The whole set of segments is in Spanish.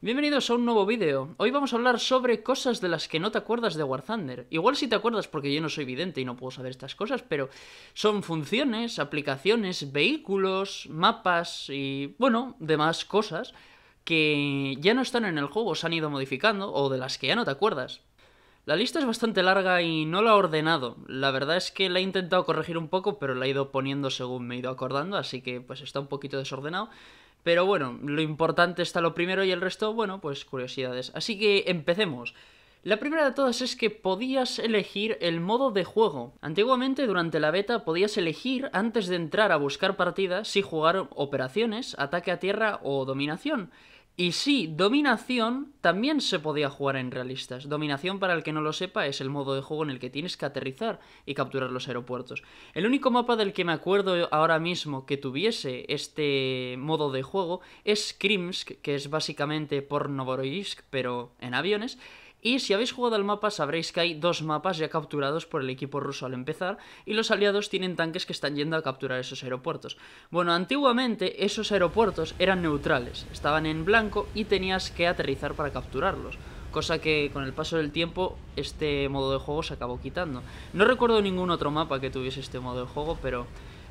Bienvenidos a un nuevo vídeo. Hoy vamos a hablar sobre cosas de las que no te acuerdas de War Thunder. Igual si te acuerdas porque yo no soy vidente y no puedo saber estas cosas, pero son funciones, aplicaciones, vehículos, mapas y, bueno, demás cosas que ya no están en el juego, se han ido modificando o de las que ya no te acuerdas. La lista es bastante larga y no la he ordenado. La verdad es que la he intentado corregir un poco, pero la he ido poniendo según me he ido acordando, así que pues está un poquito desordenado. Pero bueno, lo importante está lo primero y el resto, bueno, pues curiosidades. Así que empecemos. La primera de todas es que podías elegir el modo de juego. Antiguamente, durante la beta, podías elegir antes de entrar a buscar partidas si jugar operaciones, ataque a tierra o dominación. Y sí, dominación también se podía jugar en realistas. Dominación, para el que no lo sepa, es el modo de juego en el que tienes que aterrizar y capturar los aeropuertos. El único mapa del que me acuerdo ahora mismo que tuviese este modo de juego es Krimsk, que es básicamente por Novoroisk, pero en aviones. Y si habéis jugado al mapa sabréis que hay dos mapas ya capturados por el equipo ruso al empezar y los aliados tienen tanques que están yendo a capturar esos aeropuertos. Bueno, antiguamente esos aeropuertos eran neutrales, estaban en blanco y tenías que aterrizar para capturarlos cosa que con el paso del tiempo este modo de juego se acabó quitando. No recuerdo ningún otro mapa que tuviese este modo de juego, pero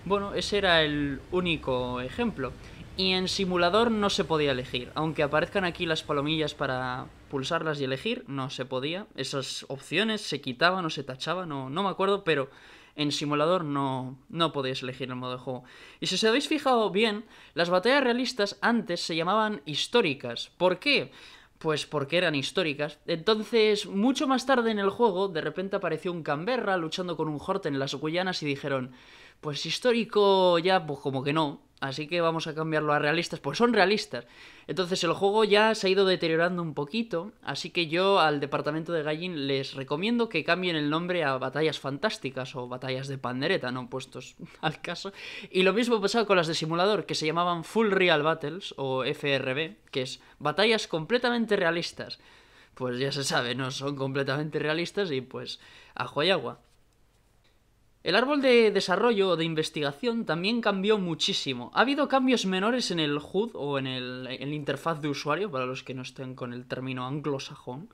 bueno, ese era el único ejemplo. Y en simulador no se podía elegir. Aunque aparezcan aquí las palomillas para pulsarlas y elegir, no se podía. Esas opciones se quitaban o se tachaban, no, no me acuerdo, pero en simulador no, no podíais elegir el modo de juego. Y si os habéis fijado bien, las batallas realistas antes se llamaban históricas. ¿Por qué? Pues porque eran históricas. Entonces, mucho más tarde en el juego, de repente apareció un Canberra luchando con un Horten en las Guyanas y dijeron, pues histórico ya, pues como que no, Así que vamos a cambiarlo a realistas, pues son realistas. Entonces el juego ya se ha ido deteriorando un poquito, así que yo al departamento de Gallin les recomiendo que cambien el nombre a Batallas Fantásticas o Batallas de Pandereta, no puestos al caso. Y lo mismo pasaba con las de simulador, que se llamaban Full Real Battles o FRB, que es batallas completamente realistas. Pues ya se sabe, no son completamente realistas y pues ajo y agua. El árbol de desarrollo o de investigación también cambió muchísimo. Ha habido cambios menores en el HUD o en el, interfaz de usuario, para los que no estén con el término anglosajón,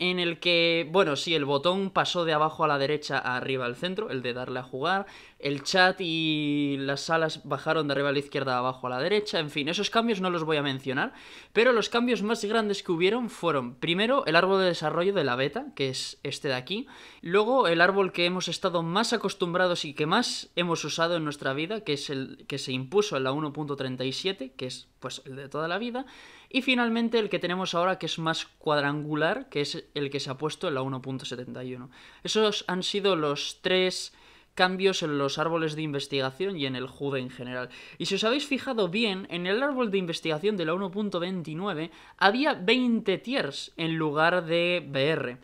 en el que, bueno, sí, el botón pasó de abajo a la derecha a arriba al centro, el de darle a jugar, el chat y las salas bajaron de arriba a la izquierda abajo a la derecha, en fin, esos cambios no los voy a mencionar, pero los cambios más grandes que hubieron fueron, primero, el árbol de desarrollo de la beta, que es este de aquí, luego el árbol que hemos estado más acostumbrados y que más hemos usado en nuestra vida, que es el que se impuso en la 1.37, que es pues el de toda la vida, y finalmente el que tenemos ahora que es más cuadrangular, que es el que se ha puesto en la 1.71. Esos han sido los tres cambios en los árboles de investigación y en el HUD en general. Y si os habéis fijado bien, en el árbol de investigación de la 1.29 había 20 tiers en lugar de BR.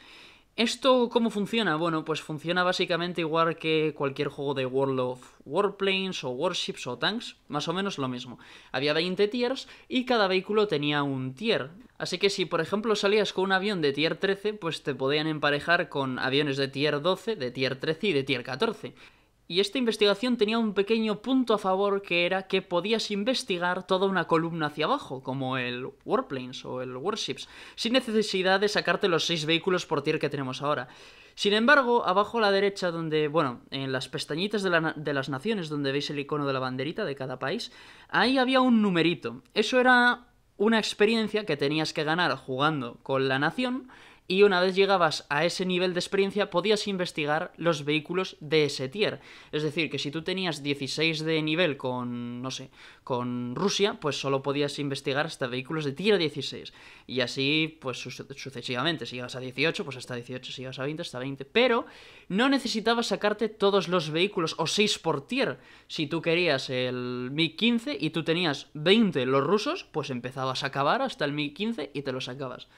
¿Esto cómo funciona? Bueno, pues funciona básicamente igual que cualquier juego de World of Warplanes o Warships o Tanks, más o menos lo mismo. Había 20 tiers y cada vehículo tenía un tier. Así que si por ejemplo salías con un avión de tier 13, pues te podían emparejar con aviones de tier 12, de tier 13 y de tier 14. Y esta investigación tenía un pequeño punto a favor que era que podías investigar toda una columna hacia abajo, como el Warplanes o el Warships, sin necesidad de sacarte los seis vehículos por tier que tenemos ahora. Sin embargo, abajo a la derecha, donde, bueno, en las pestañitas de, de, las naciones, donde veis el icono de la banderita de cada país, ahí había un numerito. Eso era una experiencia que tenías que ganar jugando con la nación y una vez llegabas a ese nivel de experiencia podías investigar los vehículos de ese tier. Es decir, que si tú tenías 16 de nivel con, no sé, con Rusia, pues solo podías investigar hasta vehículos de tier 16. Y así, pues sucesivamente, si llegas a 18, pues hasta 18, si llegas a 20, hasta 20. Pero no necesitabas sacarte todos los vehículos o 6 por tier. Si tú querías el mig 15 y tú tenías 20 los rusos, pues empezabas a acabar hasta el mig 15 y te los sacabas.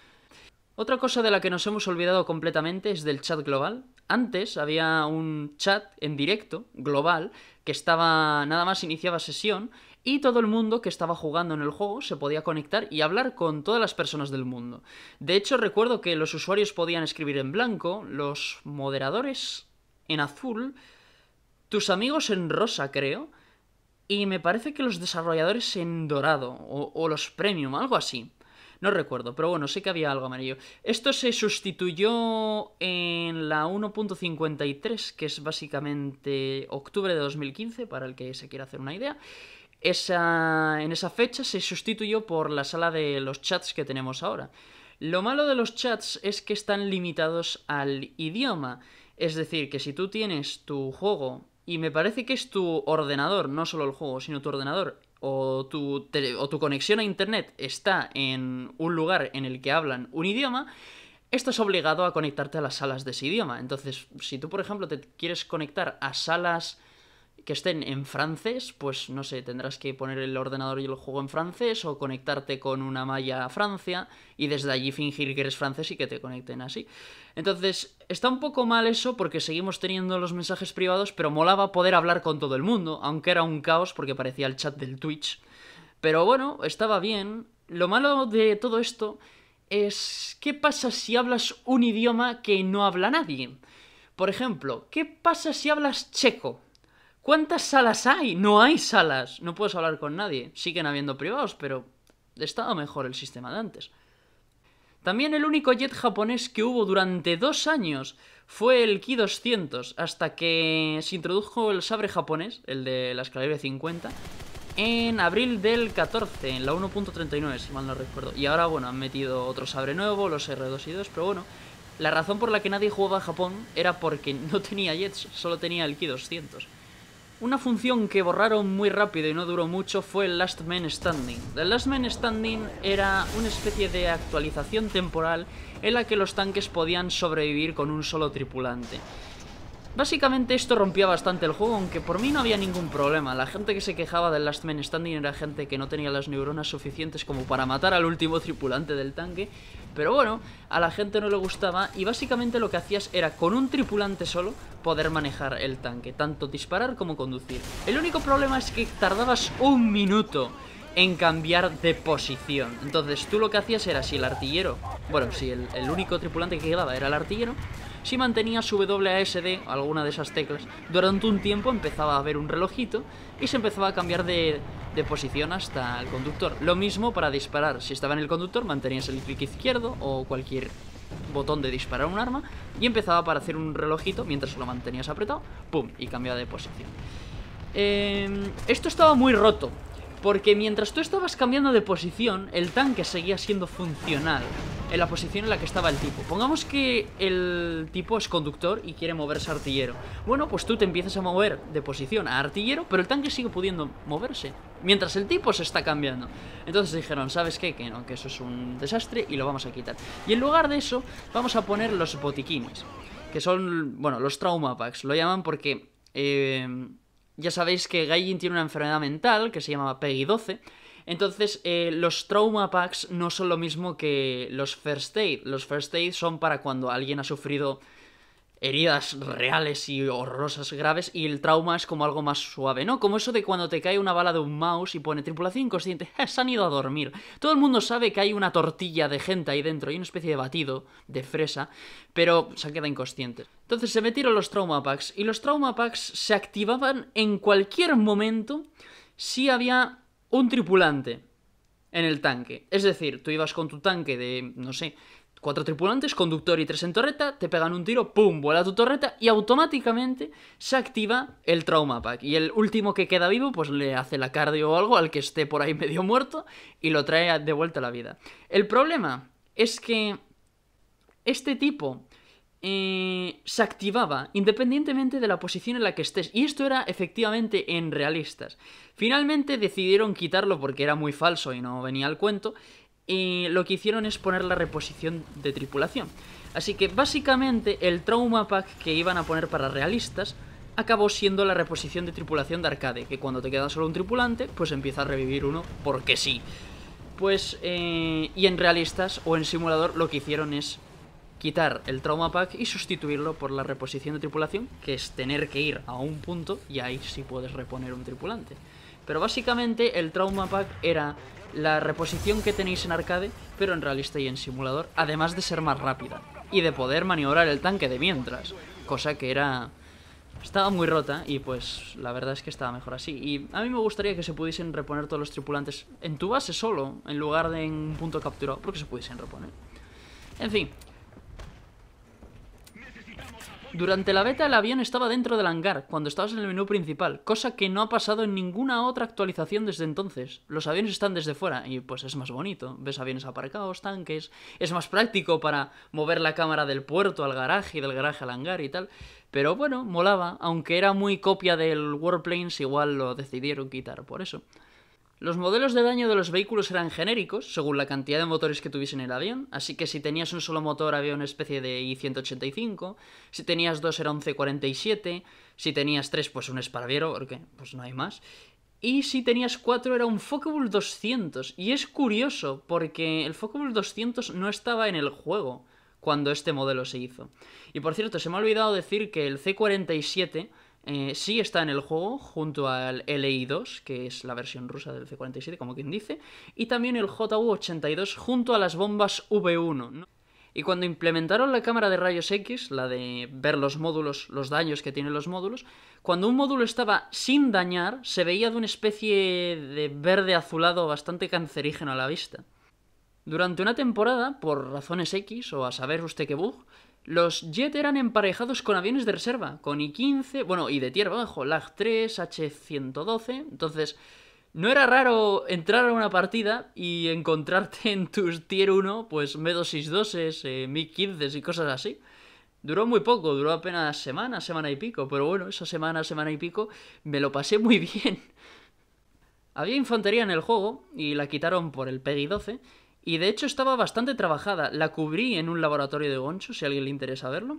Otra cosa de la que nos hemos olvidado completamente es del chat global. Antes había un chat en directo, global, que estaba nada más iniciaba sesión y todo el mundo que estaba jugando en el juego se podía conectar y hablar con todas las personas del mundo. De hecho, recuerdo que los usuarios podían escribir en blanco, los moderadores en azul, tus amigos en rosa, creo, y me parece que los desarrolladores en dorado o, o los premium, algo así. No recuerdo, pero bueno, sé que había algo amarillo. Esto se sustituyó en la 1.53, que es básicamente octubre de 2015, para el que se quiera hacer una idea. Esa, en esa fecha se sustituyó por la sala de los chats que tenemos ahora. Lo malo de los chats es que están limitados al idioma. Es decir, que si tú tienes tu juego, y me parece que es tu ordenador, no solo el juego, sino tu ordenador, o tu, tu conexión a Internet está en un lugar en el que hablan un idioma, estás obligado a conectarte a las salas de ese idioma. Entonces, si tú, por ejemplo, te quieres conectar a salas que estén en francés, pues no sé, tendrás que poner el ordenador y el juego en francés o conectarte con una malla a Francia y desde allí fingir que eres francés y que te conecten así. Entonces, está un poco mal eso porque seguimos teniendo los mensajes privados, pero molaba poder hablar con todo el mundo, aunque era un caos porque parecía el chat del Twitch. Pero bueno, estaba bien. Lo malo de todo esto es qué pasa si hablas un idioma que no habla nadie. Por ejemplo, ¿qué pasa si hablas checo? ¿Cuántas salas hay? No hay salas. No puedes hablar con nadie. Siguen habiendo privados, pero estaba mejor el sistema de antes. También el único jet japonés que hubo durante dos años fue el Ki 200, hasta que se introdujo el sabre japonés, el de la escalera 50, en abril del 14, en la 1.39, si mal no recuerdo. Y ahora, bueno, han metido otro sabre nuevo, los R2 y 2, pero bueno, la razón por la que nadie jugaba a Japón era porque no tenía jets, solo tenía el Ki 200. Una función que borraron muy rápido y no duró mucho fue el Last Man Standing. El Last Man Standing era una especie de actualización temporal en la que los tanques podían sobrevivir con un solo tripulante. Básicamente esto rompía bastante el juego, aunque por mí no había ningún problema. La gente que se quejaba del Last Man Standing era gente que no tenía las neuronas suficientes como para matar al último tripulante del tanque, pero bueno, a la gente no le gustaba y básicamente lo que hacías era con un tripulante solo poder manejar el tanque, tanto disparar como conducir. El único problema es que tardabas un minuto en cambiar de posición. Entonces tú lo que hacías era si el artillero, bueno, si el, único tripulante que quedaba era el artillero, si mantenías WASD, alguna de esas teclas, durante un tiempo empezaba a haber un relojito y se empezaba a cambiar de, posición hasta el conductor. Lo mismo para disparar. Si estaba en el conductor, mantenías el clic izquierdo o cualquier botón de disparar un arma y empezaba para hacer un relojito mientras lo mantenías apretado, ¡pum! y cambiaba de posición. Em, esto estaba muy roto, porque mientras tú estabas cambiando de posición, el tanque seguía siendo funcional en la posición en la que estaba el tipo. Pongamos que el tipo es conductor y quiere moverse a artillero. Bueno, pues tú te empiezas a mover de posición a artillero, pero el tanque sigue pudiendo moverse. Mientras el tipo se está cambiando. Entonces dijeron, ¿sabes qué? Que no, que eso es un desastre y lo vamos a quitar. Y en lugar de eso, vamos a poner los botiquines. Que son, bueno, los trauma packs. Lo llaman porque... Eh, ya sabéis que Gaijin tiene una enfermedad mental que se llama Peggy 12. Entonces, eh, los trauma packs no son lo mismo que los first aid. Los first aid son para cuando alguien ha sufrido heridas reales y horrorosas graves y el trauma es como algo más suave, ¿no? Como eso de cuando te cae una bala de un mouse y pone tripulación inconsciente, eh, se han ido a dormir. Todo el mundo sabe que hay una tortilla de gente ahí dentro y una especie de batido de fresa, pero se han quedado Entonces se metieron los trauma packs y los trauma packs se activaban en cualquier momento si había un tripulante en el tanque. Es decir, tú ibas con tu tanque de, no sé, cuatro tripulantes, conductor y tres en torreta, te pegan un tiro, ¡pum! Vuela tu torreta y automáticamente se activa el trauma pack. Y el último que queda vivo, pues le hace la cardio o algo al que esté por ahí medio muerto y lo trae de vuelta a la vida. El problema es que este tipo eh, se activaba independientemente de la posición en la que estés. Y esto era efectivamente en realistas. Finalmente decidieron quitarlo porque era muy falso y no venía al cuento y lo que hicieron es poner la reposición de tripulación. Así que básicamente el trauma pack que iban a poner para realistas acabó siendo la reposición de tripulación de arcade, que cuando te queda solo un tripulante, pues empieza a revivir uno porque sí. Pues, eh, y en realistas o en simulador lo que hicieron es quitar el trauma pack y sustituirlo por la reposición de tripulación, que es tener que ir a un punto y ahí sí puedes reponer un tripulante. Pero básicamente el Trauma Pack era la reposición que tenéis en arcade, pero en realista y en simulador, además de ser más rápida y de poder maniobrar el tanque de mientras, cosa que era... Estaba muy rota y pues la verdad es que estaba mejor así. Y a mí me gustaría que se pudiesen reponer todos los tripulantes en tu base solo, en lugar de en un punto capturado, porque se pudiesen reponer. En fin, durante la beta el avión estaba dentro del hangar, cuando estabas en el menú principal, cosa que no ha pasado en ninguna otra actualización desde entonces. Los aviones están desde fuera y pues es más bonito, ves aviones aparcados, tanques, es más práctico para mover la cámara del puerto al garaje y del garaje al hangar y tal. Pero bueno, molaba, aunque era muy copia del Warplanes, igual lo decidieron quitar por eso. Los modelos de daño de los vehículos eran genéricos, según la cantidad de motores que tuviesen el avión, así que si tenías un solo motor había una especie de I-185, si tenías dos era un C-47. si tenías tres pues un esparviero, porque pues no hay más, y si tenías cuatro era un focke 200, y es curioso porque el focke 200 no estaba en el juego cuando este modelo se hizo. Y por cierto, se me ha olvidado decir que el C-47 eh, sí está en el juego junto al LI2, que es la versión rusa del C-47, como quien dice, y también el JU-82 junto a las bombas V-1. Y cuando implementaron la cámara de rayos X, la de ver los módulos, los daños que tienen los módulos, cuando un módulo estaba sin dañar, se veía de una especie de verde azulado bastante cancerígeno a la vista. Durante una temporada, por razones X o a saber usted qué bug, los jet eran emparejados con aviones de reserva, con I-15, bueno, y de tierra bajo, LAG-3, H-112. Entonces, no era raro entrar a una partida y encontrarte en tus tier 1, pues m 262 s eh, MiG-15 y cosas así. Duró muy poco, duró apenas semana, semana y pico, pero bueno, esa semana, semana y pico, me lo pasé muy bien. Había infantería en el juego y la quitaron por el PEGI 12, y de hecho estaba bastante trabajada. La cubrí en un laboratorio de Goncho, si a alguien le interesa verlo.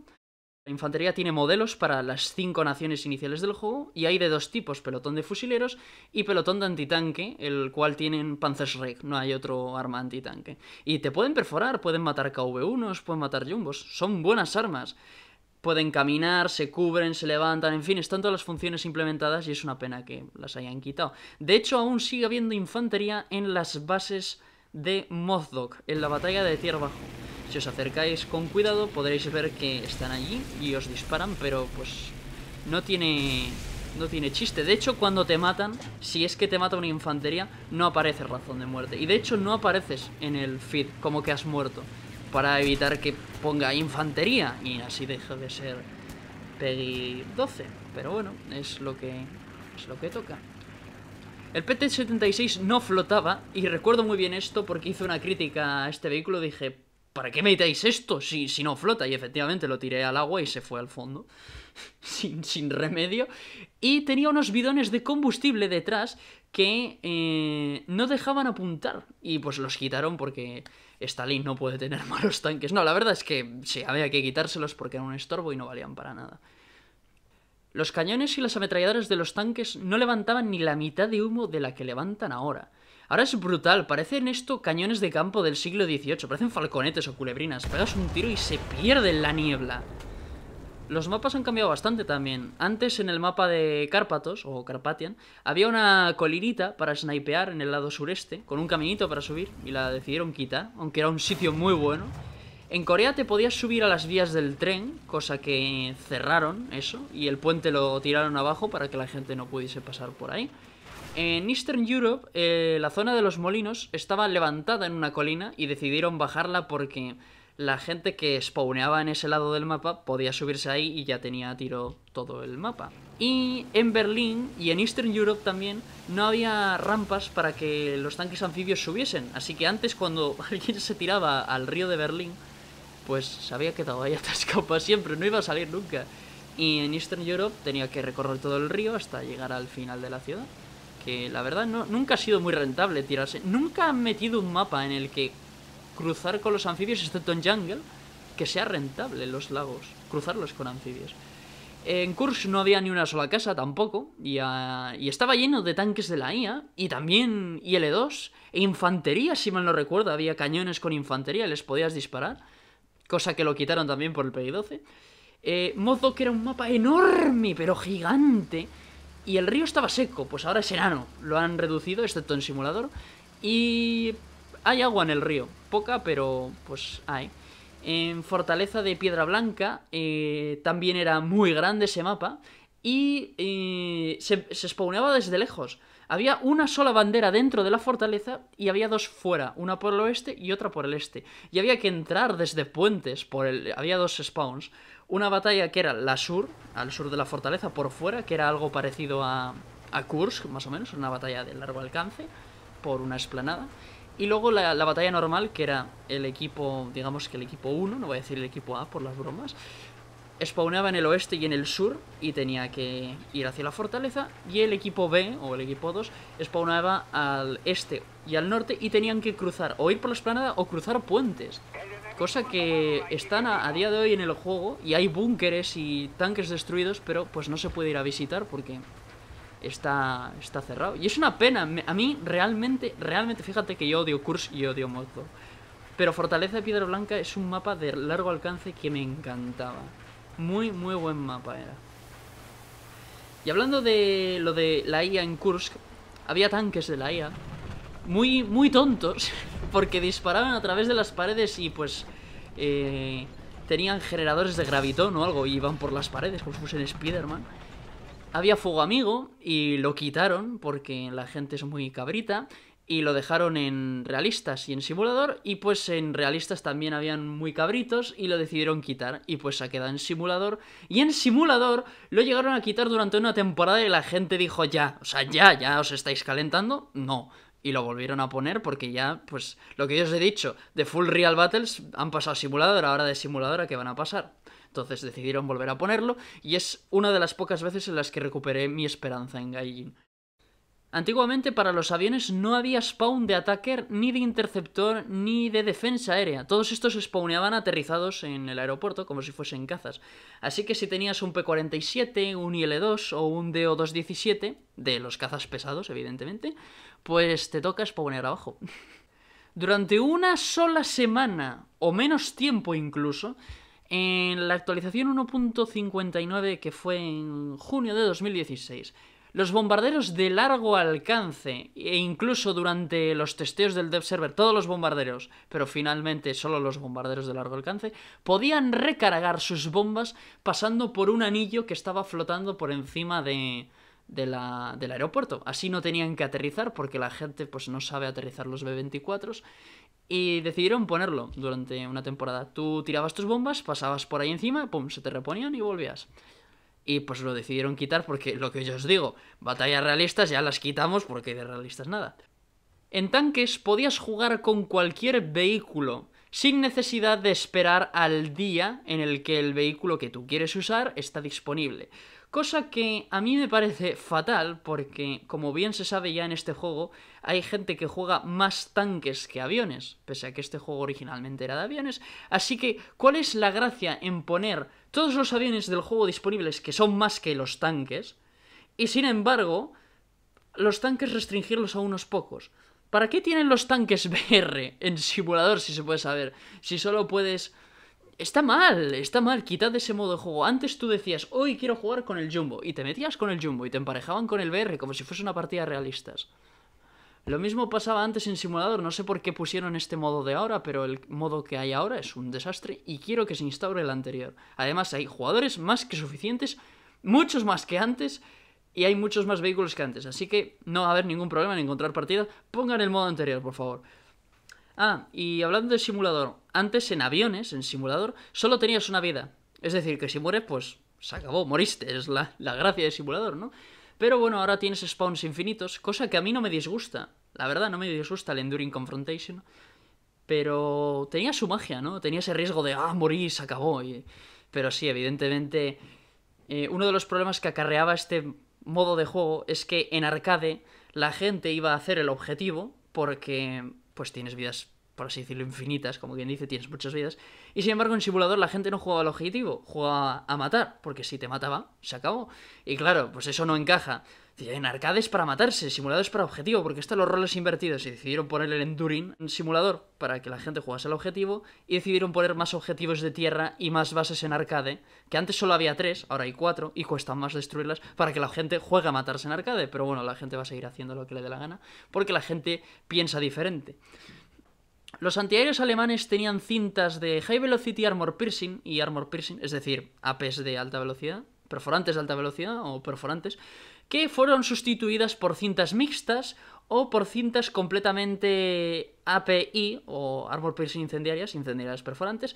La infantería tiene modelos para las cinco naciones iniciales del juego, y hay de dos tipos, pelotón de fusileros y pelotón de antitanque, el cual tienen Panzerschreck, no hay otro arma antitanque. Y te pueden perforar, pueden matar KV-1s, pueden matar jumbos, son buenas armas. Pueden caminar, se cubren, se levantan, en fin, están todas las funciones implementadas y es una pena que las hayan quitado. De hecho, aún sigue habiendo infantería en las bases de Mozdok en la batalla de Tierra Bajo. Si os acercáis con cuidado podréis ver que están allí y os disparan, pero pues no tiene no tiene chiste. De hecho, cuando te matan, si es que te mata una infantería, no aparece razón de muerte. Y de hecho no apareces en el feed como que has muerto. Para evitar que ponga infantería y así deje de ser Peggy 12. Pero bueno, es lo que, es lo que toca. El PT-76 no flotaba y recuerdo muy bien esto porque hice una crítica a este vehículo. Dije, ¿para qué metáis esto si, si no flota? Y efectivamente lo tiré al agua y se fue al fondo. sin, remedio. Y tenía unos bidones de combustible detrás que eh, no dejaban apuntar. Y pues los quitaron porque Stalin no puede tener malos tanques. No, la verdad es que sí, había que quitárselos porque eran un estorbo y no valían para nada. Los cañones y las ametralladoras de los tanques no levantaban ni la mitad de humo de la que levantan ahora. Ahora es brutal, parecen esto cañones de campo del siglo XVIII, parecen falconetes o culebrinas. Pegas un tiro y se pierde la niebla. Los mapas han cambiado bastante también. Antes en el mapa de Cárpatos, o Carpatian, había una colinita para snipear en el lado sureste, con un caminito para subir, y la decidieron quitar, aunque era un sitio muy bueno. En Corea te podías subir a las vías del tren, cosa que cerraron eso, y el puente lo tiraron abajo para que la gente no pudiese pasar por ahí. En Eastern Europe, eh, la zona de los molinos estaba levantada en una colina y decidieron bajarla porque la gente que spawneaba en ese lado del mapa podía subirse ahí y ya tenía a tiro todo el mapa. Y en Berlín y en Eastern Europe también no había rampas para que los tanques anfibios subiesen, así que antes cuando alguien se tiraba al río de Berlín pues se había quedado ahí atascado para siempre, no iba a salir nunca. Y en Eastern Europe tenía que recorrer todo el río hasta llegar al final de la ciudad. Que la verdad nunca ha sido muy rentable tirarse. Nunca han metido un mapa en el que cruzar con los anfibios, excepto en Jungle, que sea rentable los lagos, cruzarlos con anfibios. En Kursk no había ni una sola casa tampoco, y, ah, y, estaba lleno de tanques de la IA, y también IL-2, e infantería, si mal no recuerdo, había cañones con infantería, les podías disparar cosa que lo quitaron también por el PI-12. Eh, Mozo, que era un mapa enorme, pero gigante, y el río estaba seco, pues ahora es enano, lo han reducido, excepto en simulador, y hay agua en el río, poca, pero pues hay. En Fortaleza de Piedra Blanca eh, también era muy grande ese mapa, y eh, se, se desde lejos. Había una sola bandera dentro de la fortaleza y había dos fuera, una por el oeste y otra por el este. Y había que entrar desde puentes, por el... había dos spawns. Una batalla que era la sur, al sur de la fortaleza, por fuera, que era algo parecido a, Kursk, más o menos, una batalla de largo alcance, por una esplanada. Y luego la, la, batalla normal, que era el equipo, digamos que el equipo 1, no voy a decir el equipo A por las bromas, spawnaba en el oeste y en el sur y tenía que ir hacia la fortaleza. Y el equipo B, o el equipo 2, spawnaba al este y al norte y tenían que cruzar, o ir por la esplanada o cruzar puentes. Cosa que están a, día de hoy en el juego y hay búnkeres y tanques destruidos, pero pues no se puede ir a visitar porque está, está cerrado. Y es una pena, a mí realmente, realmente, fíjate que yo odio Kurs y odio Mozo. Pero Fortaleza de Piedra Blanca es un mapa de largo alcance que me encantaba. Muy, muy buen mapa era. Y hablando de lo de la IA en Kursk, había tanques de la IA muy, muy tontos, porque disparaban a través de las paredes y pues eh, tenían generadores de gravitón o algo y iban por las paredes, como si fuesen Spider-Man. Había fuego amigo y lo quitaron porque la gente es muy cabrita y lo dejaron en realistas y en simulador y pues en realistas también habían muy cabritos y lo decidieron quitar y pues ha quedado en simulador y en simulador lo llegaron a quitar durante una temporada y la gente dijo ya, o sea, ya, ya os estáis calentando, no. Y lo volvieron a poner porque ya, pues, lo que yo os he dicho, de Full Real Battles han pasado a simulador, ahora de simulador a qué van a pasar. Entonces decidieron volver a ponerlo y es una de las pocas veces en las que recuperé mi esperanza en Gaijin. Antiguamente para los aviones no había spawn de attacker, ni de interceptor, ni de defensa aérea. Todos estos spawneaban aterrizados en el aeropuerto como si fuesen cazas. Así que si tenías un P-47, un IL-2 o un DO-217, de los cazas pesados evidentemente, pues te toca spawnear abajo. Durante una sola semana, o menos tiempo incluso, en la actualización 1.59 que fue en junio de 2016, los bombarderos de largo alcance, e incluso durante los testeos del dev server, todos los bombarderos, pero finalmente solo los bombarderos de largo alcance, podían recargar sus bombas pasando por un anillo que estaba flotando por encima de, del aeropuerto. Así no tenían que aterrizar porque la gente pues, no sabe aterrizar los B-24 y decidieron ponerlo durante una temporada. Tú tirabas tus bombas, pasabas por ahí encima, pum, se te reponían y volvías y pues lo decidieron quitar porque lo que yo os digo, batallas realistas ya las quitamos porque de realistas nada. En tanques podías jugar con cualquier vehículo sin necesidad de esperar al día en el que el vehículo que tú quieres usar está disponible. Cosa que a mí me parece fatal porque, como bien se sabe ya en este juego, hay gente que juega más tanques que aviones, pese a que este juego originalmente era de aviones. Así que, ¿cuál es la gracia en poner todos los aviones del juego disponibles que son más que los tanques? Y sin embargo, los tanques restringirlos a unos pocos. ¿Para qué tienen los tanques BR en simulador, si se puede saber? Si solo puedes... Está mal, está mal, quitad ese modo de juego. Antes tú decías, hoy quiero jugar con el Jumbo, y te metías con el Jumbo, y te emparejaban con el BR como si fuese una partida realistas. Lo mismo pasaba antes en simulador, no sé por qué pusieron este modo de ahora, pero el modo que hay ahora es un desastre y quiero que se instaure el anterior. Además hay jugadores más que suficientes, muchos más que antes y hay muchos más vehículos que antes, así que no va a haber ningún problema en encontrar partida. Pongan el modo anterior, por favor. Ah, y hablando de simulador, antes en aviones, en simulador, solo tenías una vida. Es decir, que si mueres, pues se acabó, moriste, es la, la gracia del simulador, ¿no? Pero bueno, ahora tienes spawns infinitos, cosa que a mí no me disgusta. La verdad, no me disgusta el Enduring Confrontation. Pero tenía su magia, ¿no? Tenía ese riesgo de, ah, morís, se acabó. Pero sí, evidentemente, eh, uno de los problemas que acarreaba este modo de juego es que en arcade la gente iba a hacer el objetivo porque pues tienes vidas por así decirlo, infinitas, como quien dice, tienes muchas vidas. Y sin embargo, en simulador la gente no jugaba al objetivo, jugaba a matar, porque si te mataba, se acabó. Y claro, pues eso no encaja. En arcades para matarse, simulador es para objetivo, porque están los roles invertidos. Y decidieron poner el enduring en simulador para que la gente jugase al objetivo. Y decidieron poner más objetivos de tierra y más bases en arcade, que antes solo había tres, ahora hay cuatro, y cuestan más destruirlas para que la gente juegue a matarse en arcade. Pero bueno, la gente va a seguir haciendo lo que le dé la gana, porque la gente piensa diferente. Los antiaéreos alemanes tenían cintas de High Velocity Armor Piercing y Armor Piercing, es decir, APs de alta velocidad, perforantes de alta velocidad o perforantes, que fueron sustituidas por cintas mixtas o por cintas completamente API o Armor Piercing incendiarias, incendiarias perforantes,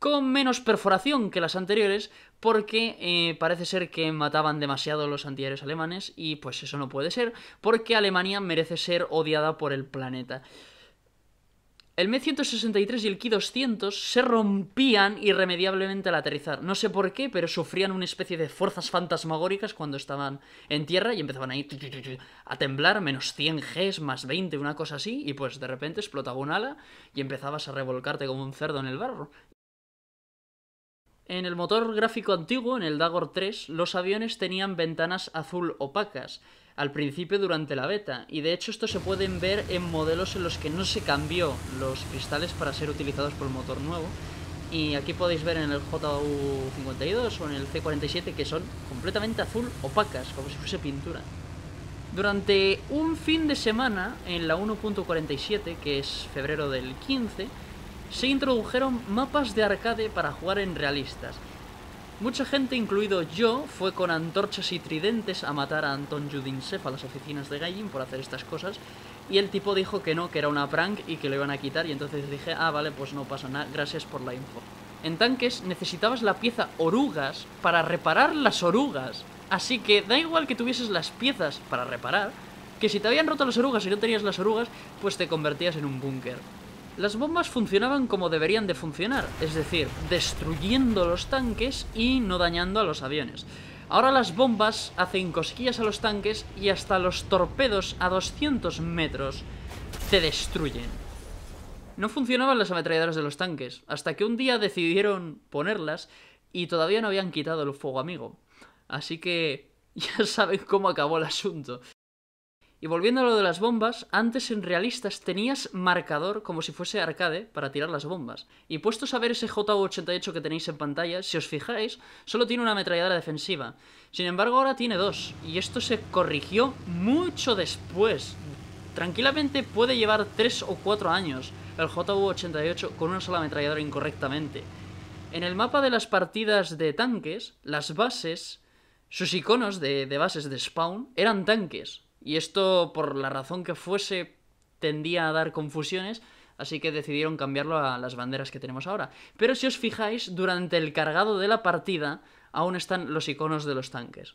con menos perforación que las anteriores, porque eh, parece ser que mataban demasiado los antiaéreos alemanes, y pues eso no puede ser, porque Alemania merece ser odiada por el planeta. El me 163 y el Ki-200 se rompían irremediablemente al aterrizar. No sé por qué, pero sufrían una especie de fuerzas fantasmagóricas cuando estaban en tierra y empezaban a ir a temblar, menos 100 Gs, más 20, una cosa así, y pues de repente explotaba un ala y empezabas a revolcarte como un cerdo en el barro. En el motor gráfico antiguo, en el Dagor 3, los aviones tenían ventanas azul opacas al principio durante la beta. Y de hecho esto se pueden ver en modelos en los que no se cambió los cristales para ser utilizados por el motor nuevo. Y aquí podéis ver en el JU52 o en el C47 que son completamente azul opacas, como si fuese pintura. Durante un fin de semana, en la 1.47, que es febrero del 15, se introdujeron mapas de arcade para jugar en realistas. Mucha gente, incluido yo, fue con antorchas y tridentes a matar a Anton Judinsef a las oficinas de Gallin por hacer estas cosas. Y el tipo dijo que no, que era una prank y que lo iban a quitar. Y entonces dije, ah, vale, pues no pasa nada, gracias por la info. En tanques necesitabas la pieza orugas para reparar las orugas. Así que da igual que tuvieses las piezas para reparar, que si te habían roto las orugas y no tenías las orugas, pues te convertías en un búnker. Las bombas funcionaban como deberían de funcionar, es decir, destruyendo los tanques y no dañando a los aviones. Ahora las bombas hacen cosquillas a los tanques y hasta los torpedos a 200 metros se destruyen. No funcionaban las ametralladoras de los tanques, hasta que un día decidieron ponerlas y todavía no habían quitado el fuego amigo. Así que ya saben cómo acabó el asunto. Y volviendo a lo de las bombas, antes en realistas tenías marcador como si fuese arcade para tirar las bombas. Y puestos a ver ese JU-88 que tenéis en pantalla, si os fijáis, solo tiene una ametralladora defensiva. Sin embargo, ahora tiene dos, y esto se corrigió mucho después. Tranquilamente puede llevar 3 o 4 años el JU-88 con una sola ametralladora incorrectamente. En el mapa de las partidas de tanques, las bases, sus iconos de, de bases de spawn, eran tanques y esto, por la razón que fuese, tendía a dar confusiones, así que decidieron cambiarlo a las banderas que tenemos ahora. Pero si os fijáis, durante el cargado de la partida aún están los iconos de los tanques.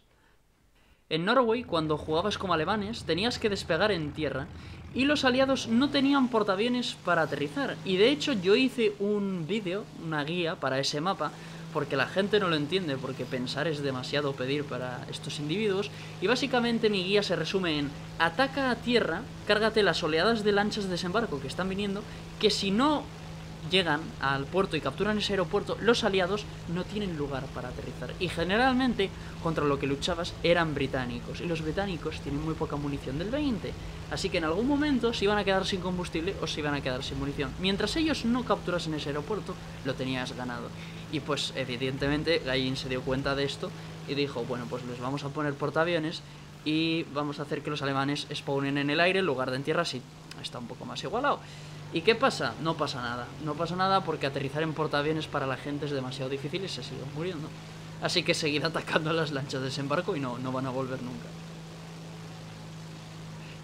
En Norway, cuando jugabas como alemanes, tenías que despegar en tierra y los aliados no tenían portaaviones para aterrizar. Y de hecho yo hice un vídeo, una guía para ese mapa, porque la gente no lo entiende, porque pensar es demasiado pedir para estos individuos, y básicamente mi guía se resume en ataca a tierra, cárgate las oleadas de lanchas de desembarco que están viniendo, que si no llegan al puerto y capturan ese aeropuerto, los aliados no tienen lugar para aterrizar. Y generalmente contra lo que luchabas eran británicos. Y los británicos tienen muy poca munición del 20. Así que en algún momento se iban a quedar sin combustible o se iban a quedar sin munición. Mientras ellos no capturasen ese aeropuerto, lo tenías ganado. Y pues evidentemente Gallin se dio cuenta de esto y dijo, bueno, pues les vamos a poner portaaviones y vamos a hacer que los alemanes spawnen en el aire en lugar de en tierra, así está un poco más igualado. ¿Y qué pasa? No pasa nada. No pasa nada porque aterrizar en portaaviones para la gente es demasiado difícil y se sigue muriendo. Así que seguir atacando a las lanchas de desembarco y no, no van a volver nunca.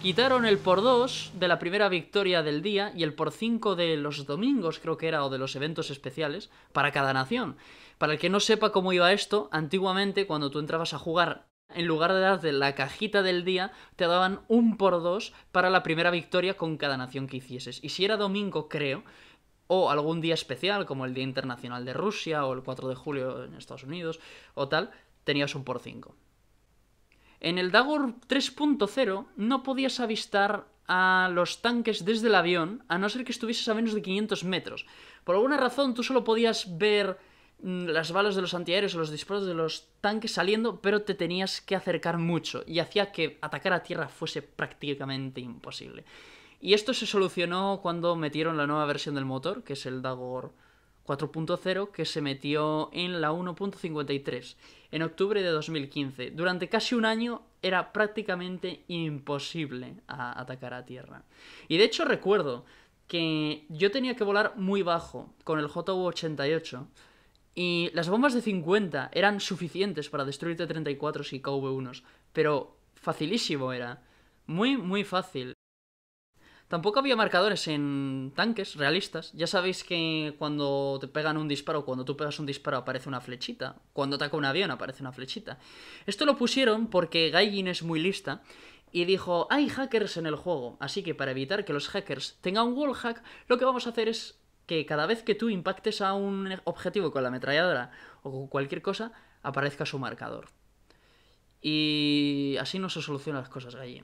Quitaron el por 2 de la primera victoria del día y el por 5 de los domingos, creo que era, o de los eventos especiales, para cada nación. Para el que no sepa cómo iba esto, antiguamente cuando tú entrabas a jugar en lugar de darte la cajita del día, te daban un por dos para la primera victoria con cada nación que hicieses. Y si era domingo, creo, o algún día especial, como el Día Internacional de Rusia, o el 4 de julio en Estados Unidos, o tal, tenías un por cinco. En el Dagor 3.0 no podías avistar a los tanques desde el avión, a no ser que estuvieses a menos de 500 metros. Por alguna razón tú solo podías ver Mm, las balas de los antiaéreos o los disparos de los tanques saliendo, pero te tenías que acercar mucho y hacía que atacar a tierra fuese prácticamente imposible. Y esto se solucionó cuando metieron la nueva versión del motor, que es el Dagor 4.0, que se metió en la 1.53 en octubre de 2015. Durante casi un año era prácticamente imposible atacar a tierra. Y de hecho recuerdo que yo tenía que volar muy bajo con el JU-88 y las bombas de 50 eran suficientes para destruir T-34s y kv 1 pero facilísimo era. Muy, muy fácil. Tampoco había marcadores en tanques realistas. Ya sabéis que cuando te pegan un disparo, cuando tú pegas un disparo aparece una flechita. Cuando ataca un avión aparece una flechita. Esto lo pusieron porque Gaijin es muy lista y dijo, hay hackers en el juego, así que para evitar que los hackers tengan un wallhack, lo que vamos a hacer es que cada vez que tú impactes a un objetivo con la ametralladora o con cualquier cosa, aparezca su marcador. Y así no se solucionan las cosas, allí.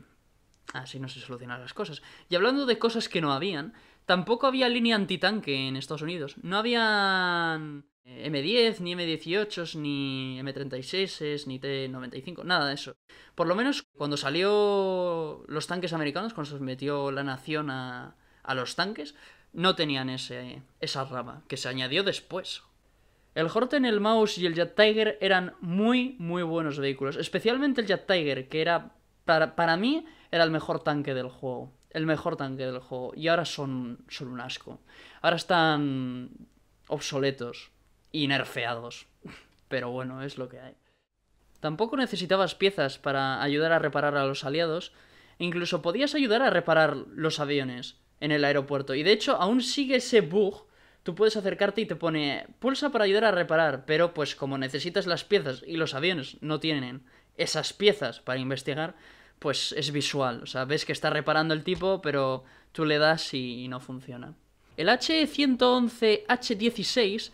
Así no se solucionan las cosas. Y hablando de cosas que no habían, tampoco había línea antitanque en Estados Unidos. No habían eh, M10, ni M18, ni M36, ni T95, nada de eso. Por lo menos cuando salió los tanques americanos, cuando se metió la nación a, a los tanques, no tenían ese, esa rama, que se añadió después. El Horten, el Mouse y el Jet Tiger eran muy, muy buenos vehículos. Especialmente el Jet Tiger, que era, para, para mí, era el mejor tanque del juego. El mejor tanque del juego. Y ahora son, son un asco. Ahora están obsoletos y nerfeados. Pero bueno, es lo que hay. Tampoco necesitabas piezas para ayudar a reparar a los aliados. Incluso podías ayudar a reparar los aviones en el aeropuerto. Y de hecho, aún sigue ese bug. Tú puedes acercarte y te pone pulsa para ayudar a reparar, pero pues como necesitas las piezas y los aviones no tienen esas piezas para investigar, pues es visual. O sea, ves que está reparando el tipo, pero tú le das y no funciona. El H111H16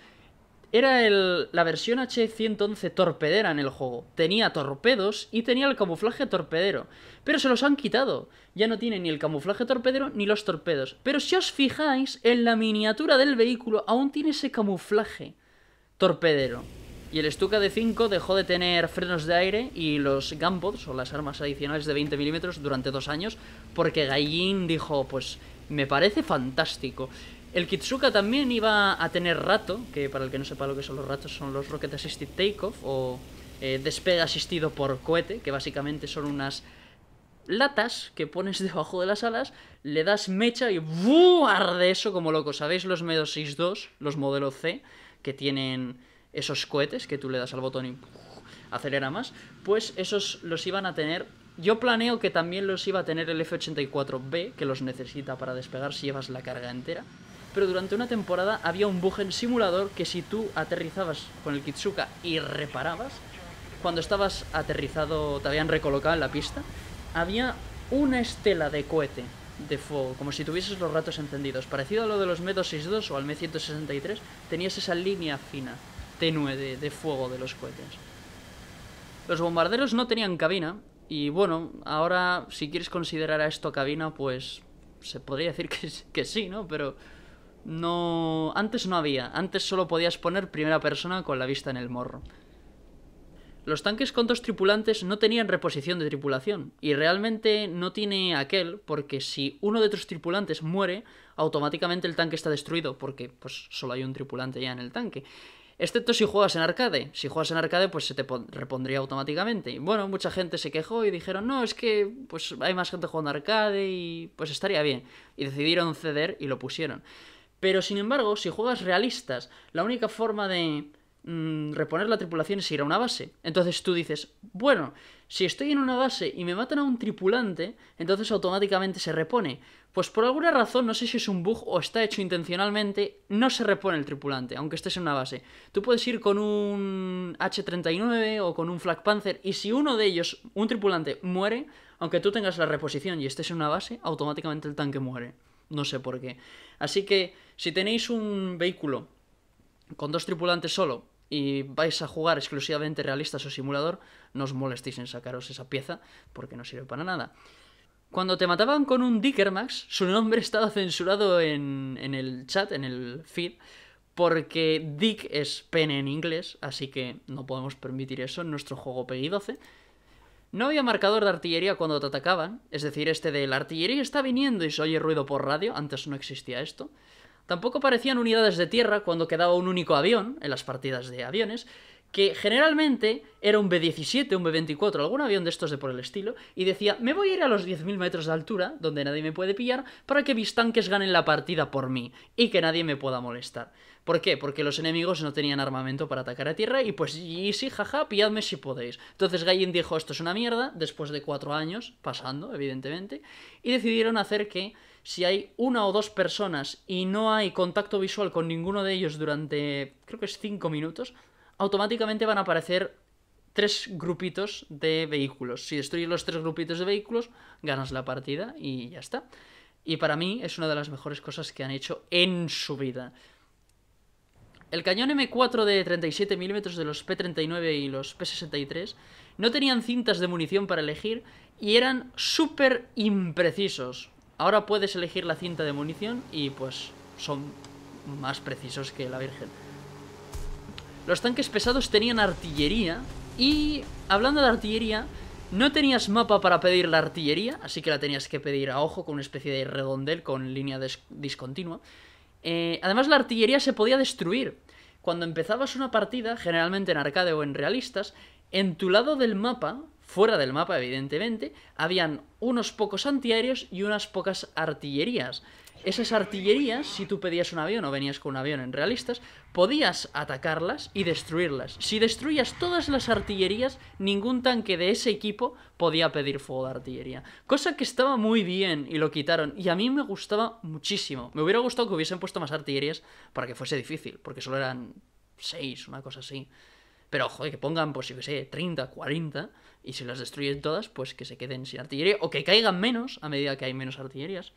era la versión H111 torpedera en el juego. Tenía torpedos y tenía el camuflaje torpedero. Pero se los han quitado. Ya no tiene ni el camuflaje torpedero ni los torpedos. Pero si os fijáis, en la miniatura del vehículo aún tiene ese camuflaje torpedero. Y el Stuka D5 dejó de tener frenos de aire y los gunbots, o las armas adicionales de 20 milímetros, durante dos años, porque Gallin dijo, pues me parece fantástico. El Kitsuka también iba a tener rato, que para el que no sepa lo que son los ratos son los Rocket Assisted Takeoff o eh, despegue asistido por cohete, que básicamente son unas latas que pones debajo de las alas, le das mecha y arde eso como loco. ¿Sabéis los Medo 62, los modelo C, que tienen esos cohetes que tú le das al botón y acelera más? Pues esos los iban a tener. Yo planeo que también los iba a tener el F-84B, que los necesita para despegar si llevas la carga entera pero durante una temporada había un bug en simulador que si tú aterrizabas con el Kitsuka y reparabas, cuando estabas aterrizado, te habían recolocado en la pista, había una estela de cohete de fuego, como si tuvieses los ratos encendidos. Parecido a lo de los M262 o al Me 163 tenías esa línea fina, tenue de, fuego de los cohetes. Los bombarderos no tenían cabina, y bueno, ahora si quieres considerar a esto cabina, pues se podría decir que sí, ¿no? Pero no, antes no había, antes solo podías poner primera persona con la vista en el morro. Los tanques con dos tripulantes no tenían reposición de tripulación, y realmente no tiene aquel, porque si uno de tus tripulantes muere, automáticamente el tanque está destruido, porque pues solo hay un tripulante ya en el tanque. Excepto si juegas en arcade. Si juegas en arcade, pues se te repondría automáticamente. Y bueno, mucha gente se quejó y dijeron, no, es que pues hay más gente jugando arcade y pues estaría bien. Y decidieron ceder y lo pusieron. Pero sin embargo, si juegas realistas, la única forma de mm, reponer la tripulación es ir a una base. Entonces tú dices, bueno, si estoy en una base y me matan a un tripulante, entonces automáticamente se repone. Pues por alguna razón, no sé si es un bug o está hecho intencionalmente, no se repone el tripulante, aunque estés en una base. Tú puedes ir con un H-39 o con un Flag Panzer, y si uno de ellos, un tripulante, muere, aunque tú tengas la reposición y estés en una base, automáticamente el tanque muere. No sé por qué. Así que si tenéis un vehículo con dos tripulantes solo y vais a jugar exclusivamente realistas o simulador, no os molestéis en sacaros esa pieza porque no sirve para nada. Cuando te mataban con un Dickermax, su nombre estaba censurado en, el chat, en el feed, porque Dick es pene en inglés, así que no podemos permitir eso en nuestro juego PEGI 12. No había marcador de artillería cuando te atacaban, es decir, este de la artillería está viniendo y se oye ruido por radio, antes no existía esto. Tampoco parecían unidades de tierra cuando quedaba un único avión en las partidas de aviones, que generalmente era un B-17, un B-24, algún avión de estos de por el estilo, y decía, me voy a ir a los 10.000 metros de altura, donde nadie me puede pillar, para que mis tanques ganen la partida por mí, y que nadie me pueda molestar. ¿Por qué? Porque los enemigos no tenían armamento para atacar a tierra, y pues, y sí, jaja, pilladme si podéis. Entonces Gallin dijo, esto es una mierda, después de cuatro años, pasando, evidentemente, y decidieron hacer que si hay una o dos personas y no hay contacto visual con ninguno de ellos durante, creo que es 5 minutos, automáticamente van a aparecer tres grupitos de vehículos. Si destruyes los tres grupitos de vehículos, ganas la partida y ya está. Y para mí es una de las mejores cosas que han hecho en su vida. El cañón M4 de 37 mm de los P39 y los P63 no tenían cintas de munición para elegir y eran súper imprecisos. Ahora puedes elegir la cinta de munición y pues son más precisos que la Virgen. Los tanques pesados tenían artillería y hablando de artillería, no tenías mapa para pedir la artillería, así que la tenías que pedir a ojo con una especie de redondel con línea discontinua. Eh, además la artillería se podía destruir. Cuando empezabas una partida, generalmente en arcade o en realistas, en tu lado del mapa fuera del mapa, evidentemente, habían unos pocos antiaéreos y unas pocas artillerías. Esas artillerías, si tú pedías un avión o venías con un avión en realistas, podías atacarlas y destruirlas. Si destruías todas las artillerías, ningún tanque de ese equipo podía pedir fuego de artillería. Cosa que estaba muy bien y lo quitaron. Y a mí me gustaba muchísimo. Me hubiera gustado que hubiesen puesto más artillerías para que fuese difícil, porque solo eran 6, una cosa así. Pero, joder, que pongan, por pues, si que sé, 30, 40 y si las destruyen todas, pues que se queden sin artillería o que caigan menos a medida que hay menos artillerías.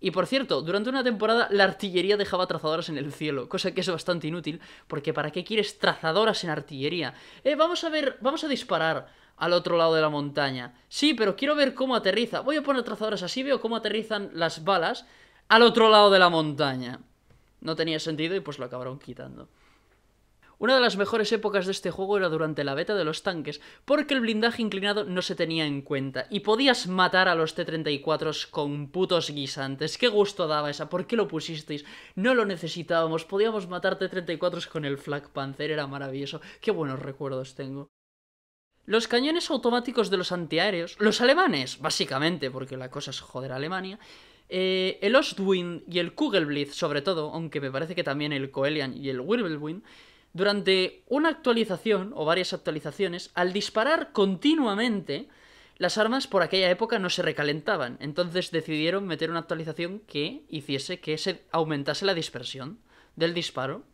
Y por cierto, durante una temporada la artillería dejaba trazadoras en el cielo, cosa que es bastante inútil, porque ¿para qué quieres trazadoras en artillería? Eh, vamos a ver, vamos a disparar al otro lado de la montaña. Sí, pero quiero ver cómo aterriza. Voy a poner trazadoras así, veo cómo aterrizan las balas al otro lado de la montaña. No tenía sentido y pues lo acabaron quitando. Una de las mejores épocas de este juego era durante la beta de los tanques, porque el blindaje inclinado no se tenía en cuenta, y podías matar a los T-34 s con putos guisantes. ¡Qué gusto daba esa! ¿Por qué lo pusisteis? No lo necesitábamos, podíamos matar T-34 s con el Flak Panzer, era maravilloso. ¡Qué buenos recuerdos tengo! Los cañones automáticos de los antiaéreos, los alemanes, básicamente, porque la cosa es joder Alemania, eh, el Ostwind y el Kugelblitz, sobre todo, aunque me parece que también el Coelian y el Wirbelwind, durante una actualización o varias actualizaciones, al disparar continuamente, las armas por aquella época no se recalentaban. Entonces decidieron meter una actualización que hiciese que se aumentase la dispersión del disparo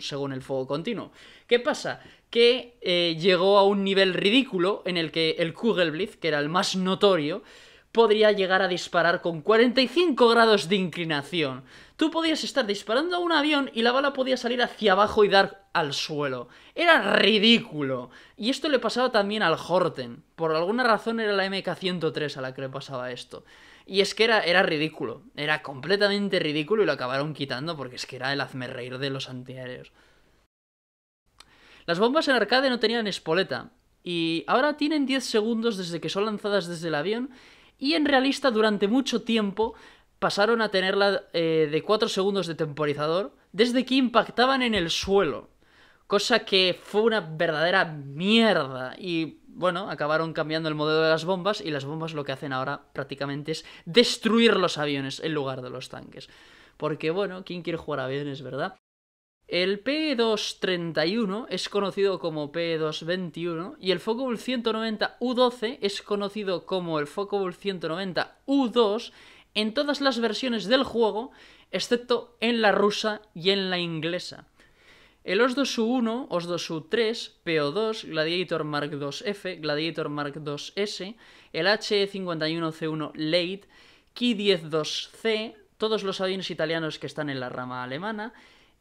según el fuego continuo. ¿Qué pasa? Que eh, llegó a un nivel ridículo en el que el Kugelblitz, que era el más notorio, podría llegar a disparar con 45 grados de inclinación. Tú podías estar disparando a un avión y la bala podía salir hacia abajo y dar al suelo. Era ridículo. Y esto le pasaba también al Horten. Por alguna razón era la MK103 a la que le pasaba esto. Y es que era, era ridículo. Era completamente ridículo y lo acabaron quitando porque es que era el hazme de los antiaéreos. Las bombas en arcade no tenían espoleta. Y ahora tienen 10 segundos desde que son lanzadas desde el avión y en realista durante mucho tiempo pasaron a tenerla eh, de 4 segundos de temporizador desde que impactaban en el suelo. Cosa que fue una verdadera mierda. Y bueno, acabaron cambiando el modelo de las bombas y las bombas lo que hacen ahora prácticamente es destruir los aviones en lugar de los tanques. Porque bueno, ¿quién quiere jugar aviones, verdad? El P231 es conocido como P221 y el Focobull 190 U12 es conocido como el Focobull 190 U2 en todas las versiones del juego, excepto en la rusa y en la inglesa. El os 2 u 1, os2u3, 3, PO2, Gladiator Mark f, Gladiator Mark s el HE51C1 Late, ki 102 c todos los aviones italianos que están en la rama alemana,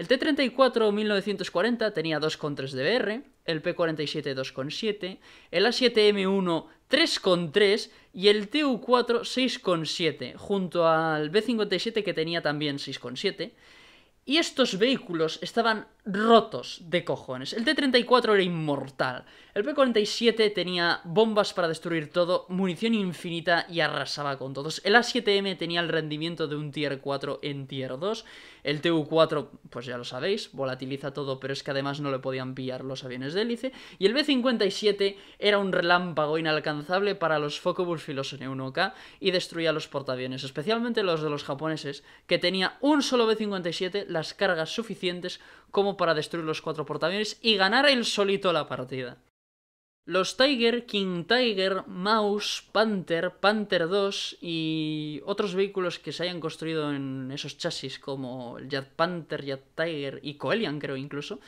El T-34 1940 tenía 2,3 de BR, el P-47 2,7, el A7M1 3,3 y el TU-4 6,7, junto al B-57 que tenía también 6,7. Y estos vehículos estaban rotos de cojones. El T-34 era inmortal. El P-47 tenía bombas para destruir todo, munición infinita y arrasaba con todos. El A-7M tenía el rendimiento de un Tier 4 en Tier 2. El TU-4, pues ya lo sabéis, volatiliza todo, pero es que además no le podían pillar los aviones de hélice. Y el B-57 era un relámpago inalcanzable para los Focobus en 1K y destruía los portaaviones, especialmente los de los japoneses, que tenía un solo B-57, las cargas suficientes como para destruir los cuatro portaaviones y ganar el solito la partida. Los Tiger, King Tiger, Mouse, Panther, Panther 2 y otros vehículos que se hayan construido en esos chasis como el Jet Panther, Jet Tiger y Coelian creo incluso,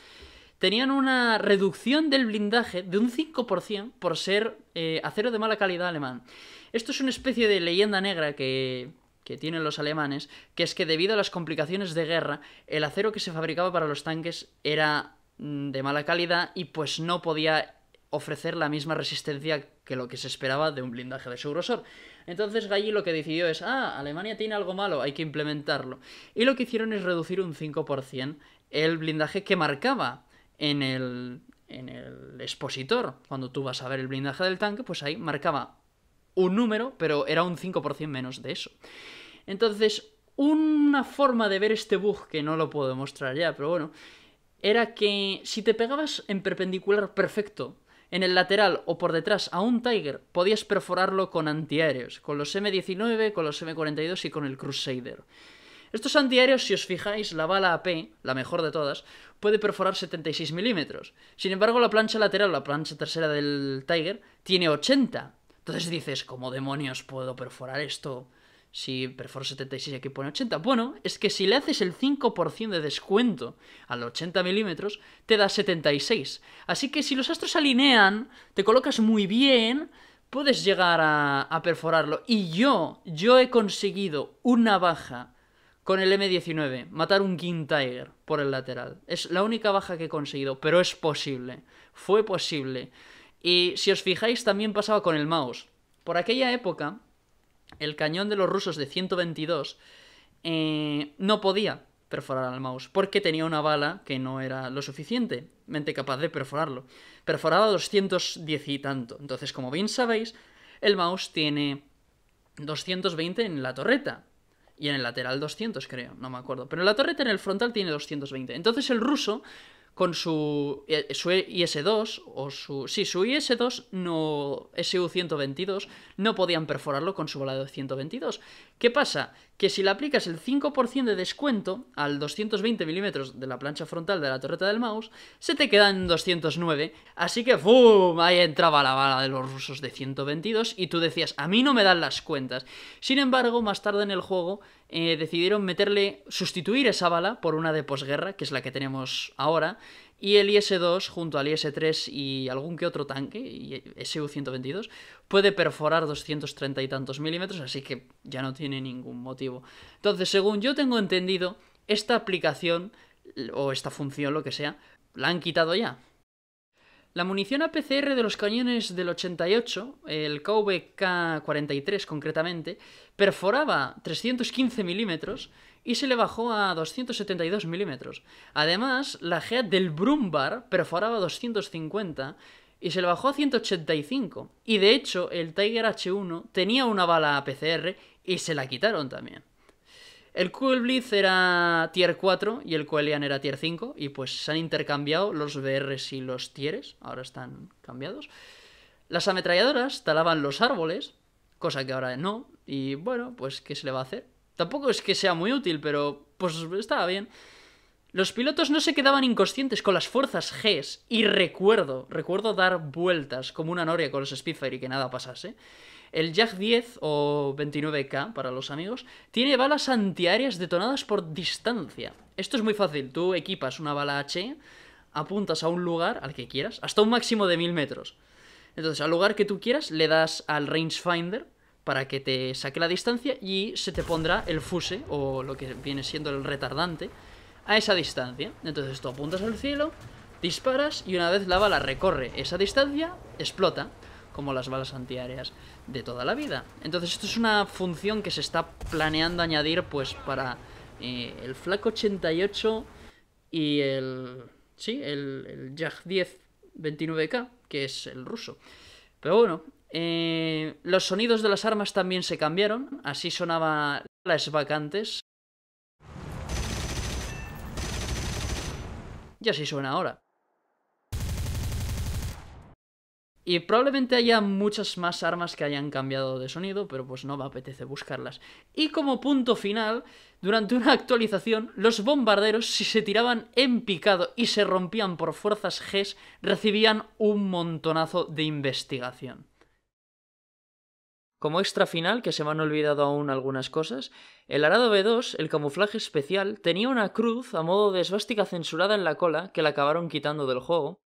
tenían una reducción del blindaje de un 5% por ser eh, acero de mala calidad alemán. Esto es una especie de leyenda negra que que tienen los alemanes, que es que debido a las complicaciones de guerra, el acero que se fabricaba para los tanques era mm, de mala calidad y pues no podía ofrecer la misma resistencia que lo que se esperaba de un blindaje de su grosor. Entonces Galli lo que decidió es, ah, Alemania tiene algo malo, hay que implementarlo. Y lo que hicieron es reducir un 5% el blindaje que marcaba en el, en el expositor. Cuando tú vas a ver el blindaje del tanque, pues ahí marcaba un número, pero era un 5% menos de eso. Entonces, una forma de ver este bug, que no lo puedo mostrar ya, pero bueno, era que si te pegabas en perpendicular perfecto, en el lateral o por detrás a un Tiger, podías perforarlo con antiaéreos, con los M19, con los M42 y con el Crusader. Estos antiaéreos, si os fijáis, la bala AP, la mejor de todas, puede perforar 76 milímetros. Sin embargo, la plancha lateral, la plancha tercera del Tiger, tiene 80. Entonces dices, ¿cómo demonios puedo perforar esto? Si Perfor 76 aquí pone 80. Bueno, es que si le haces el 5% de descuento al 80 milímetros, te da 76. Así que si los astros alinean, te colocas muy bien, puedes llegar a, a perforarlo. Y yo, yo he conseguido una baja con el M19, matar un King Tiger por el lateral. Es la única baja que he conseguido, pero es posible. Fue posible. Y si os fijáis, también pasaba con el mouse. Por aquella época, el cañón de los rusos de 122 eh, no podía perforar al mouse porque tenía una bala que no era lo suficientemente capaz de perforarlo. Perforaba 210 y tanto. Entonces, como bien sabéis, el mouse tiene 220 en la torreta y en el lateral 200 creo, no me acuerdo. Pero en la torreta en el frontal tiene 220. Entonces el ruso con su, eh, su IS-2 o su... Sí, su IS-2 no... SU-122 no podían perforarlo con su bala de 122. ¿Qué pasa? Que si le aplicas el 5% de descuento al 220 milímetros de la plancha frontal de la torreta del mouse, se te quedan 209. Así que ¡fum! Ahí entraba la bala de los rusos de 122 y tú decías, a mí no me dan las cuentas. Sin embargo, más tarde en el juego eh, decidieron meterle, sustituir esa bala por una de posguerra, que es la que tenemos ahora, y el IS-2 junto al IS-3 y algún que otro tanque, SU-122, puede perforar 230 y tantos milímetros, así que ya no tiene ningún motivo. Entonces, según yo tengo entendido, esta aplicación o esta función, lo que sea, la han quitado ya. La munición APCR de los cañones del 88, el KVK-43 concretamente, perforaba 315 milímetros y se le bajó a 272 milímetros. Además, la GEA del Brumbar perforaba 250 y se le bajó a 185. Y de hecho, el Tiger H1 tenía una bala APCR y se la quitaron también. El Cool Blitz era tier 4 y el Coelian era tier 5. Y pues se han intercambiado los BRs y los tieres. Ahora están cambiados. Las ametralladoras talaban los árboles, cosa que ahora no. Y bueno, pues ¿qué se le va a hacer? Tampoco es que sea muy útil, pero pues estaba bien. Los pilotos no se quedaban inconscientes con las fuerzas Gs y recuerdo, recuerdo dar vueltas como una noria con los Spitfire y que nada pasase. El Jag 10 o 29K para los amigos tiene balas antiaéreas detonadas por distancia. Esto es muy fácil, tú equipas una bala H, apuntas a un lugar, al que quieras, hasta un máximo de 1000 metros. Entonces, al lugar que tú quieras, le das al rangefinder para que te saque la distancia y se te pondrá el fuse, o lo que viene siendo el retardante, a esa distancia. Entonces tú apuntas al cielo, disparas y una vez la bala recorre esa distancia, explota como las balas antiaéreas de toda la vida. Entonces esto es una función que se está planeando añadir pues para eh, el Flak 88 y el... Sí, el, Jag 10 29K, que es el ruso. Pero bueno, eh, los sonidos de las armas también se cambiaron, así sonaba las vacantes. Y así suena ahora. Y probablemente haya muchas más armas que hayan cambiado de sonido, pero pues no me apetece buscarlas. Y como punto final, durante una actualización, los bombarderos, si se tiraban en picado y se rompían por fuerzas G, recibían un montonazo de investigación. Como extra final, que se me han olvidado aún algunas cosas, el arado B2, el camuflaje especial, tenía una cruz a modo de esvástica censurada en la cola que la acabaron quitando del juego,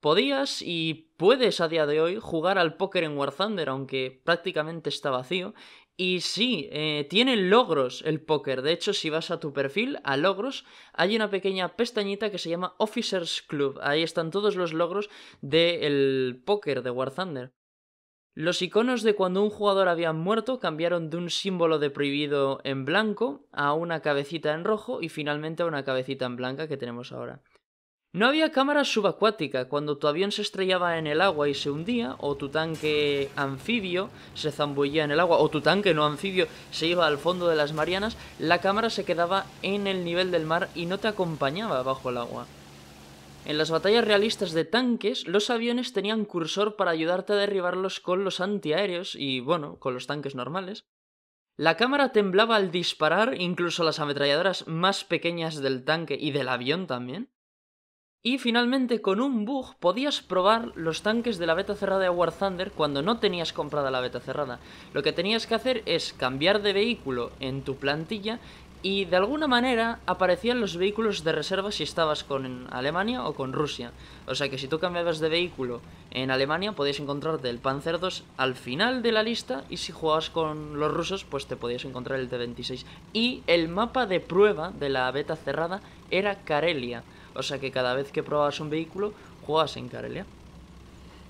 Podías y puedes a día de hoy jugar al póker en War Thunder, aunque prácticamente está vacío. Y sí, eh, tiene logros el póker. De hecho, si vas a tu perfil, a logros, hay una pequeña pestañita que se llama Officers Club. Ahí están todos los logros del póker de War Thunder. Los iconos de cuando un jugador había muerto cambiaron de un símbolo de prohibido en blanco a una cabecita en rojo y finalmente a una cabecita en blanca que tenemos ahora. No había cámara subacuática, cuando tu avión se estrellaba en el agua y se hundía, o tu tanque anfibio se zambullía en el agua, o tu tanque no anfibio se iba al fondo de las Marianas, la cámara se quedaba en el nivel del mar y no te acompañaba bajo el agua. En las batallas realistas de tanques, los aviones tenían cursor para ayudarte a derribarlos con los antiaéreos y, bueno, con los tanques normales. La cámara temblaba al disparar, incluso las ametralladoras más pequeñas del tanque y del avión también. Y finalmente con un bug podías probar los tanques de la beta cerrada de War Thunder cuando no tenías comprada la beta cerrada. Lo que tenías que hacer es cambiar de vehículo en tu plantilla y de alguna manera aparecían los vehículos de reserva si estabas con Alemania o con Rusia. O sea que si tú cambiabas de vehículo en Alemania podías encontrarte el Panzer II al final de la lista y si jugabas con los rusos pues te podías encontrar el T-26. Y el mapa de prueba de la beta cerrada era Karelia. O sea que cada vez que probas un vehículo, juegas en Carelia.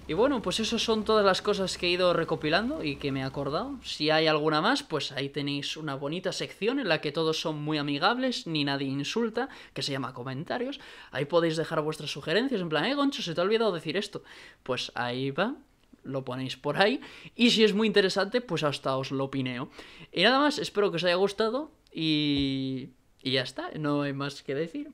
Y bueno, pues esas son todas las cosas que he ido recopilando y que me he acordado. Si hay alguna más, pues ahí tenéis una bonita sección en la que todos son muy amigables, ni nadie insulta, que se llama comentarios. Ahí podéis dejar vuestras sugerencias, en plan, eh, Goncho, se te ha olvidado decir esto. Pues ahí va, lo ponéis por ahí. Y si es muy interesante, pues hasta os lo pineo. Y nada más, espero que os haya gustado y... Y ya está, no hay más que decir.